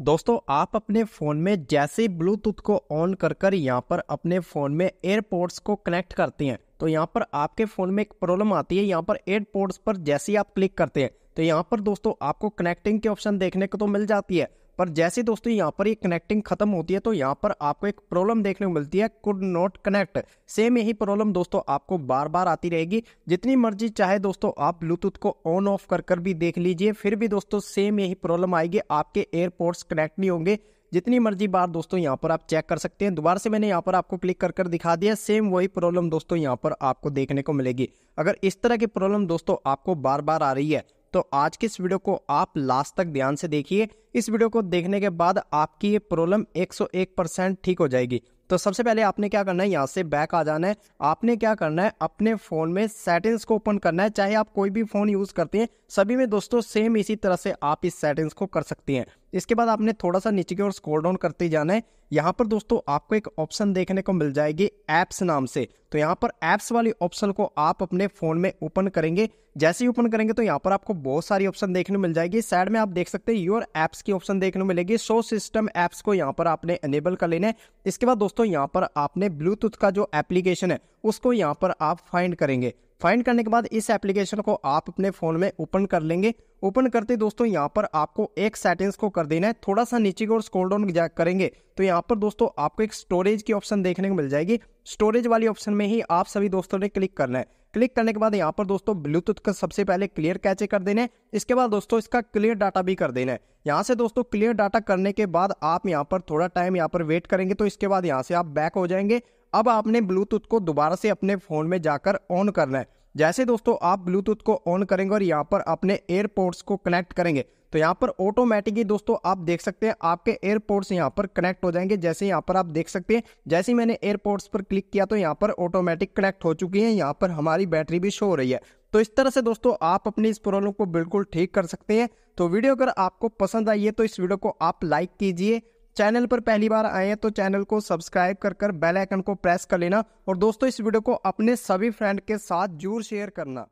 दोस्तों आप अपने फ़ोन में जैसे ब्लूटूथ को ऑन कर कर यहाँ पर अपने फ़ोन में एयरपोर्ट्स को कनेक्ट करते हैं तो यहाँ पर आपके फ़ोन में एक प्रॉब्लम आती है यहाँ पर एयरपोर्ट्स पर जैसे ही आप क्लिक करते हैं तो यहाँ पर दोस्तों आपको कनेक्टिंग के ऑप्शन देखने को तो मिल जाती है पर जैसे दोस्तों यहाँ पर ये कनेक्टिंग खत्म होती है तो यहाँ पर आपको एक प्रॉब्लम देखने को मिलती है कुड नॉट कनेक्ट सेम यही प्रॉब्लम दोस्तों आपको बार बार आती रहेगी जितनी मर्जी चाहे दोस्तों आप ब्लूटूथ को ऑन ऑफ कर कर भी देख लीजिए फिर भी दोस्तों सेम यही प्रॉब्लम आएगी आपके एयरपोर्ट्स कनेक्ट नहीं होंगे जितनी मर्जी बार दोस्तों यहाँ पर आप चेक कर सकते हैं दोबारा से मैंने यहाँ पर आपको क्लिक कर कर दिखा दिया सेम वही प्रॉब्लम दोस्तों यहाँ पर आपको देखने को मिलेगी अगर इस तरह की प्रॉब्लम दोस्तों आपको बार बार आ रही है तो आज की इस वीडियो को आप लास्ट तक ध्यान से देखिए इस वीडियो को देखने के बाद आपकी ये प्रॉब्लम 101 परसेंट ठीक हो जाएगी तो सबसे पहले आपने क्या करना है यहाँ से बैक आ जाना है आपने क्या करना है अपने फ़ोन में सेटिंग्स को ओपन करना है चाहे आप कोई भी फ़ोन यूज़ करते हैं सभी में दोस्तों सेम इसी तरह से आप इस सेटिंग्स को कर सकते हैं इसके बाद आपने थोड़ा सा नीचे की ओर स्क्रॉल डाउन करते जाना है यहाँ पर दोस्तों आपको एक ऑप्शन देखने को मिल जाएगी ऐप्स नाम से तो यहाँ पर ऐप्स वाले ऑप्शन को आप अपने फ़ोन में ओपन करेंगे जैसे ही ओपन करेंगे तो यहाँ पर आपको बहुत सारी ऑप्शन देखने मिल जाएगी साइड में आप देख सकते हैं योर ऐप्स की ऑप्शन देखने मिलेगी सो सिस्टम ऐप्स को यहाँ पर आपने एनेबल कर लेना है इसके बाद दोस्तों यहाँ पर आपने ब्लूटूथ का जो एप्लीकेशन है उसको यहाँ पर आप फाइंड करेंगे फाइंड करने के बाद इस एप्लीकेशन को आप अपने फ़ोन में ओपन कर लेंगे ओपन करते दोस्तों यहाँ पर आपको एक सेटिंग्स को कर देना है थोड़ा सा नीचे की ओर स्क्रॉल डाउन करेंगे तो यहाँ पर दोस्तों आपको एक स्टोरेज की ऑप्शन देखने को मिल जाएगी स्टोरेज वाली ऑप्शन में ही आप सभी दोस्तों ने क्लिक करना है क्लिक करने के बाद यहाँ पर दोस्तों ब्लूटूथ का सबसे पहले क्लियर कैचे कर देना है इसके बाद दोस्तों इसका क्लियर डाटा भी कर देना है यहाँ से दोस्तों क्लियर डाटा करने के बाद आप यहाँ पर थोड़ा टाइम यहाँ पर वेट करेंगे तो इसके बाद यहाँ से आप बैक हो जाएंगे अब आपने ब्लूटूथ को दोबारा से अपने फ़ोन में जाकर ऑन करना है जैसे दोस्तों आप ब्लूटूथ को ऑन करेंगे और यहाँ पर अपने एयरपोर्ट्स को कनेक्ट करेंगे तो यहाँ पर ऑटोमेटिकली दोस्तों आप देख सकते हैं आपके एयरपोर्ट्स यहाँ पर कनेक्ट हो जाएंगे जैसे यहाँ पर आप देख सकते हैं जैसे ही मैंने एयरपोर्ट्स पर क्लिक किया तो यहाँ पर ऑटोमेटिक कनेक्ट हो चुकी है यहाँ पर हमारी बैटरी भी शो हो रही है तो इस तरह से दोस्तों आप अपनी इस प्रॉब्लम को बिल्कुल ठीक कर सकते हैं तो वीडियो अगर आपको पसंद आई है तो इस वीडियो को आप लाइक कीजिए चैनल पर पहली बार आए हैं तो चैनल को सब्सक्राइब कर कर बेल आइकन को प्रेस कर लेना और दोस्तों इस वीडियो को अपने सभी फ्रेंड के साथ जरूर शेयर करना